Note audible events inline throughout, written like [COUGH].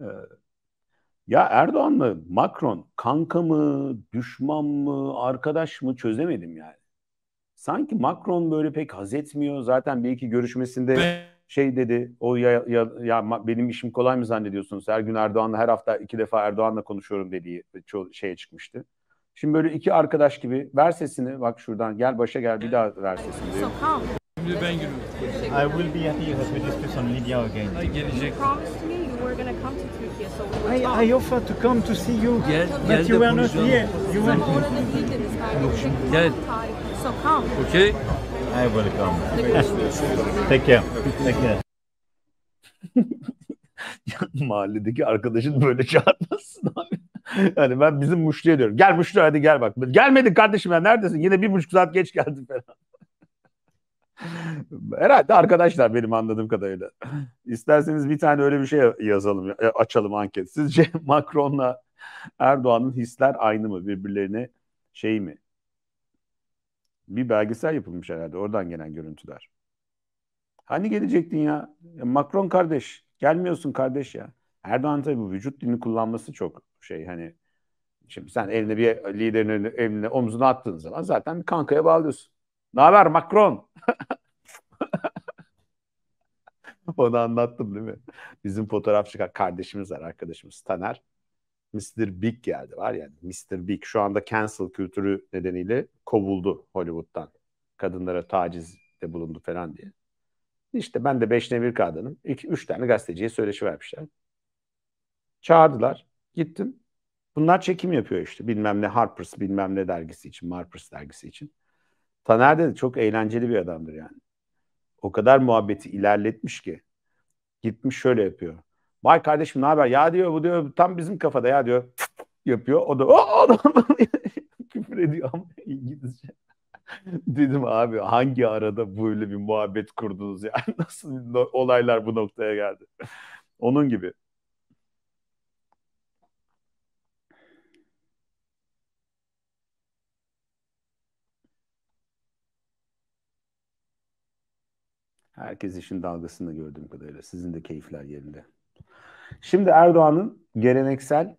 Ee, ya Erdoğan mı, Macron kanka mı, düşman mı, arkadaş mı çözemedim yani. Sanki Macron böyle pek haz etmiyor. Zaten bir iki görüşmesinde şey dedi. O ya, ya, ya benim işim kolay mı zannediyorsunuz? Her gün Erdoğan'la her hafta iki defa Erdoğan'la konuşuyorum dediği ço- şeye çıkmıştı. Şimdi böyle iki arkadaş gibi ver sesini bak şuradan gel başa gel bir daha ver sesini. Diyor. Şimdi ben giriyorum. I will be at the Hepatitis on Lydia again. Gelecek here, so we I, I offered to come to see you, Gel, but de you were not here. You were Thank you. Orada değildiniz kardeşim. So come. Okay. I will come. Take care. Take care. [LAUGHS] Mahalledeki arkadaşın böyle çağırmasın abi. Yani ben bizim müşteriye diyorum. Gel Muşlu hadi gel bak. Gelmedin kardeşim ya neredesin? Yine bir buçuk saat geç geldin falan. [LAUGHS] Herhalde arkadaşlar benim anladığım kadarıyla. İsterseniz bir tane öyle bir şey yazalım, e, açalım anket. Sizce [LAUGHS] Macron'la Erdoğan'ın hisler aynı mı? Birbirlerine şey mi? Bir belgesel yapılmış herhalde oradan gelen görüntüler. Hani gelecektin ya? E, Macron kardeş. Gelmiyorsun kardeş ya. Erdoğan tabii bu vücut dilini kullanması çok şey hani şimdi sen eline bir liderin eline omzuna attığın zaman zaten bir kankaya bağlıyorsun. Ne haber Macron? [LAUGHS] Onu anlattım değil mi? Bizim fotoğrafçı kardeşimiz var arkadaşımız Taner. Mr. Big geldi var yani. Mr. Big şu anda cancel kültürü nedeniyle kovuldu Hollywood'dan. Kadınlara tacizde bulundu falan diye. İşte ben de 5 bir kadınım. İki, üç tane gazeteciye söyleşi vermişler. Çağırdılar. Gittim. Bunlar çekim yapıyor işte. Bilmem ne Harper's bilmem ne dergisi için, Harper's dergisi için. Taner de çok eğlenceli bir adamdır yani. O kadar muhabbeti ilerletmiş ki. Gitmiş şöyle yapıyor. Vay kardeşim ne haber? Ya diyor bu diyor tam bizim kafada ya diyor. Yapıyor. O da o, o [LAUGHS] küfür ediyor ama [LAUGHS] İngilizce. [LAUGHS] Dedim abi hangi arada böyle bir muhabbet kurdunuz yani nasıl olaylar bu noktaya geldi. Onun gibi. Herkes işin dalgasında gördüğüm kadarıyla. Sizin de keyifler yerinde. Şimdi Erdoğan'ın geleneksel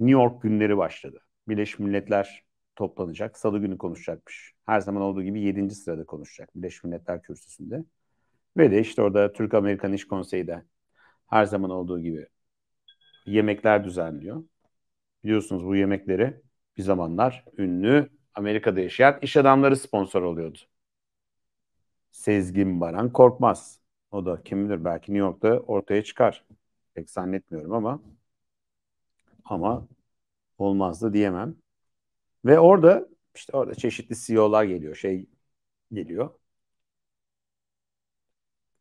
New York günleri başladı. Birleşmiş Milletler toplanacak. Salı günü konuşacakmış. Her zaman olduğu gibi 7. sırada konuşacak Birleşmiş Milletler kürsüsünde. Ve de işte orada Türk-Amerikan İş Konseyi'de. her zaman olduğu gibi yemekler düzenliyor. Biliyorsunuz bu yemekleri bir zamanlar ünlü Amerika'da yaşayan iş adamları sponsor oluyordu. Sezgin Baran Korkmaz. O da kim bilir belki New York'ta ortaya çıkar. Pek zannetmiyorum ama ama olmaz da diyemem. Ve orada işte orada çeşitli CEO'lar geliyor, şey geliyor.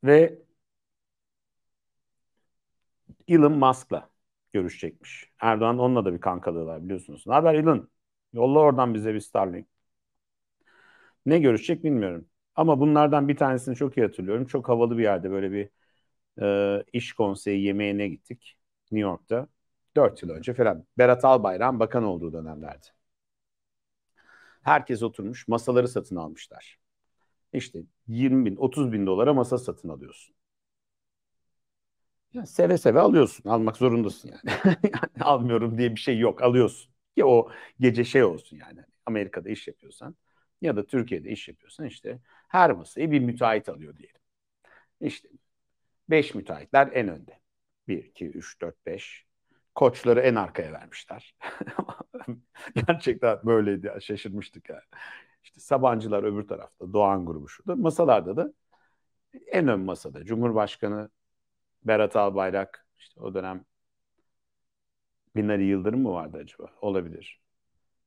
Ve Elon Musk'la görüşecekmiş. Erdoğan onunla da bir kankalığı var biliyorsunuz. Ne haber Elon? Yolla oradan bize bir Starlink. Ne görüşecek bilmiyorum. Ama bunlardan bir tanesini çok iyi hatırlıyorum. Çok havalı bir yerde böyle bir e, iş konseyi yemeğine gittik New York'ta. Dört yıl önce falan. Berat Albayrak'ın bakan olduğu dönemlerde. Herkes oturmuş masaları satın almışlar. İşte 20 bin 30 bin dolara masa satın alıyorsun. Ya seve seve alıyorsun. Almak zorundasın yani. [LAUGHS] yani almıyorum diye bir şey yok. Alıyorsun. Ki o gece şey olsun yani. Amerika'da iş yapıyorsan. Ya da Türkiye'de iş yapıyorsan işte her masayı bir müteahhit alıyor diyelim. İşte beş müteahhitler en önde. Bir iki üç dört beş. Koçları en arkaya vermişler. [LAUGHS] Gerçekten böyleydi. Şaşırmıştık yani. İşte Sabancılar öbür tarafta, Doğan grubu şurada. Masalarda da en ön masada Cumhurbaşkanı Berat Albayrak, işte o dönem Binali Yıldırım mı vardı acaba? Olabilir.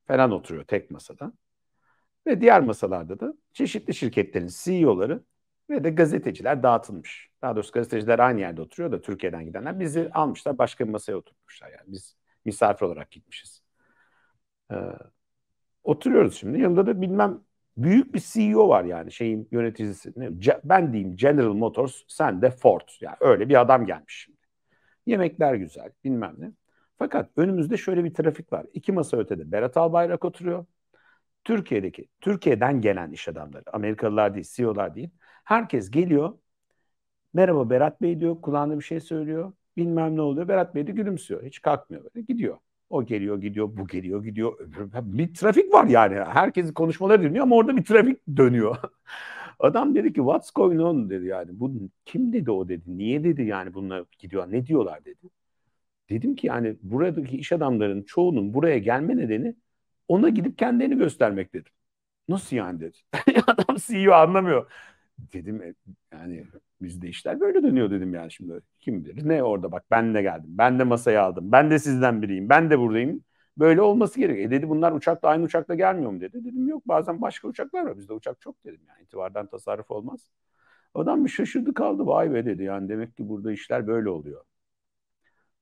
Falan oturuyor tek masada. Ve diğer masalarda da çeşitli şirketlerin CEO'ları ve de gazeteciler dağıtılmış. Daha doğrusu gazeteciler aynı yerde oturuyor da Türkiye'den gidenler bizi almışlar başka bir masaya oturmuşlar Yani biz misafir olarak gitmişiz. Ee, oturuyoruz şimdi. Yanında da bilmem büyük bir CEO var yani şeyin yöneticisi. Ne, ben diyeyim General Motors, sen de Ford. Yani öyle bir adam gelmiş şimdi. Yemekler güzel, bilmem ne. Fakat önümüzde şöyle bir trafik var. İki masa ötede Berat Albayrak oturuyor. Türkiye'deki, Türkiye'den gelen iş adamları, Amerikalılar değil, CEO'lar değil. Herkes geliyor, merhaba Berat Bey diyor, kulağına bir şey söylüyor, bilmem ne oluyor. Berat Bey de gülümsüyor, hiç kalkmıyor böyle, gidiyor. O geliyor gidiyor, bu geliyor gidiyor. bir trafik var yani. Herkesin konuşmaları dinliyor ama orada bir trafik [LAUGHS] dönüyor. Adam dedi ki what's going on dedi yani. Bu kim dedi o dedi. Niye dedi yani bunlar gidiyor. Ne diyorlar dedi. Dedim ki yani buradaki iş adamlarının çoğunun buraya gelme nedeni ona gidip kendilerini göstermek dedim. Nasıl yani dedi. [LAUGHS] Adam CEO anlamıyor. Dedim e, yani bizde işler böyle dönüyor dedim yani şimdi. Kim bilir ne orada bak ben de geldim. Ben de masaya aldım. Ben de sizden biriyim. Ben de buradayım. Böyle olması gerekiyor. E dedi bunlar uçakla aynı uçakla gelmiyor mu dedi. Dedim yok bazen başka uçaklar var. Bizde uçak çok dedim yani. itibardan tasarruf olmaz. Adam bir şaşırdı kaldı. Vay be dedi yani demek ki burada işler böyle oluyor.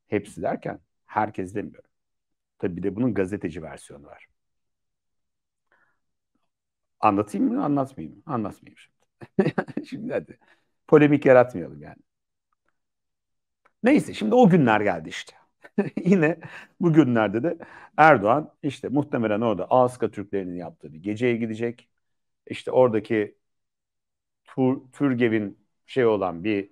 Hepsi derken herkes demiyor. Tabi bir de bunun gazeteci versiyonu var. Anlatayım mı? Anlatmayayım mı? Anlatmayayım şimdi. [LAUGHS] şimdi hadi. Polemik yaratmayalım yani. Neyse şimdi o günler geldi işte. [LAUGHS] Yine bu günlerde de Erdoğan işte muhtemelen orada Alaska Türklerinin yaptığı bir geceye gidecek. İşte oradaki Tur, Türgev'in şey olan bir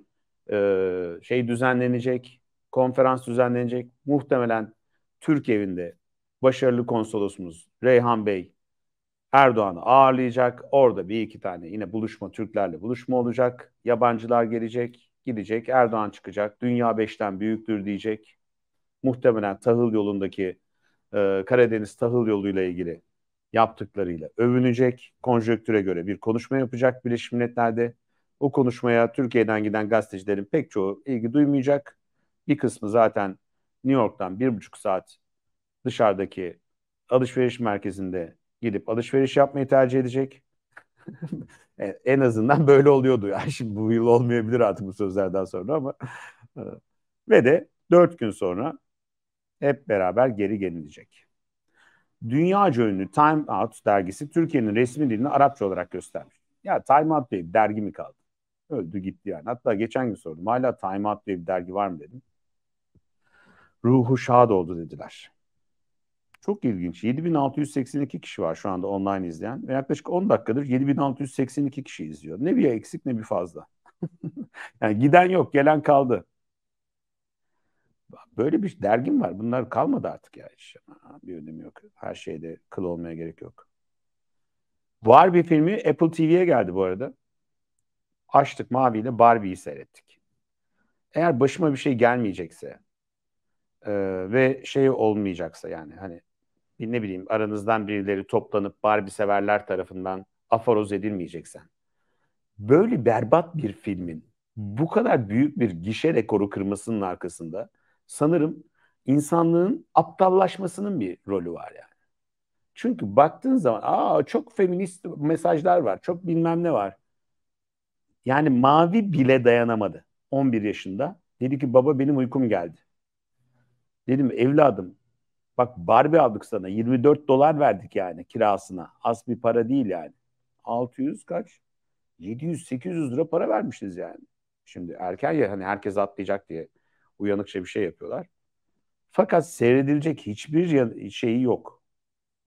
e, şey düzenlenecek, konferans düzenlenecek. Muhtemelen Türk evinde başarılı konsolosumuz Reyhan Bey Erdoğan'ı ağırlayacak. Orada bir iki tane yine buluşma Türklerle buluşma olacak. Yabancılar gelecek, gidecek. Erdoğan çıkacak. Dünya beşten büyüktür diyecek. Muhtemelen tahıl yolundaki e, Karadeniz tahıl yoluyla ilgili yaptıklarıyla övünecek. Konjöktüre göre bir konuşma yapacak Birleşmiş Milletler'de. O konuşmaya Türkiye'den giden gazetecilerin pek çoğu ilgi duymayacak. Bir kısmı zaten New York'tan bir buçuk saat dışarıdaki alışveriş merkezinde gidip alışveriş yapmayı tercih edecek. [LAUGHS] E, en azından böyle oluyordu. Yani [LAUGHS] şimdi bu yıl olmayabilir artık bu sözlerden sonra ama. E, ve de dört gün sonra hep beraber geri gelinecek. Dünyaca ünlü Time Out dergisi Türkiye'nin resmi dilini Arapça olarak göstermiş. Ya Time Out diye bir dergi mi kaldı? Öldü gitti yani. Hatta geçen gün sordum. Hala Time Out diye bir dergi var mı dedim. Ruhu şad oldu dediler. Çok ilginç. 7682 kişi var şu anda online izleyen ve yaklaşık 10 dakikadır 7682 kişi izliyor. Ne bir eksik ne bir fazla. [LAUGHS] yani giden yok, gelen kaldı. Böyle bir dergim var. Bunlar kalmadı artık ya. Hiç. Bir önemi yok. Her şeyde kıl olmaya gerek yok. Barbie filmi Apple TV'ye geldi bu arada. Açtık maviyle Barbie'yi seyrettik. Eğer başıma bir şey gelmeyecekse, e, ve şey olmayacaksa yani hani ne bileyim aranızdan birileri toplanıp Barbie severler tarafından aforoz edilmeyeceksen. Böyle berbat bir filmin bu kadar büyük bir gişe rekoru kırmasının arkasında sanırım insanlığın aptallaşmasının bir rolü var yani. Çünkü baktığın zaman aa çok feminist mesajlar var, çok bilmem ne var. Yani mavi bile dayanamadı 11 yaşında. Dedi ki baba benim uykum geldi. Dedim evladım Bak Barbie aldık sana. 24 dolar verdik yani kirasına. Az bir para değil yani. 600 kaç? 700-800 lira para vermişiz yani. Şimdi erken ya hani herkes atlayacak diye uyanıkça bir şey yapıyorlar. Fakat seyredilecek hiçbir şeyi yok.